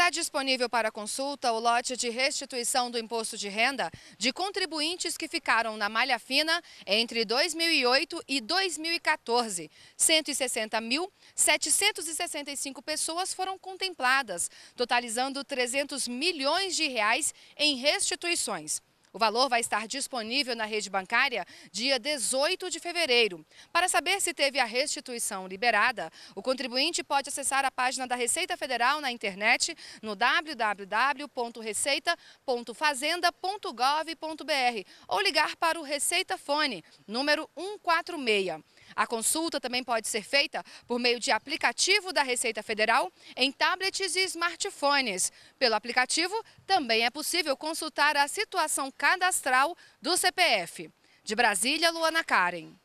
Está disponível para consulta o lote de restituição do imposto de renda de contribuintes que ficaram na malha fina entre 2008 e 2014. 160.765 pessoas foram contempladas, totalizando 300 milhões de reais em restituições. O valor vai estar disponível na rede bancária dia 18 de fevereiro. Para saber se teve a restituição liberada, o contribuinte pode acessar a página da Receita Federal na internet no www.receita.fazenda.gov.br ou ligar para o Receita Fone, número 146. A consulta também pode ser feita por meio de aplicativo da Receita Federal em tablets e smartphones. Pelo aplicativo, também é possível consultar a situação cadastral do CPF. De Brasília, Luana Karen.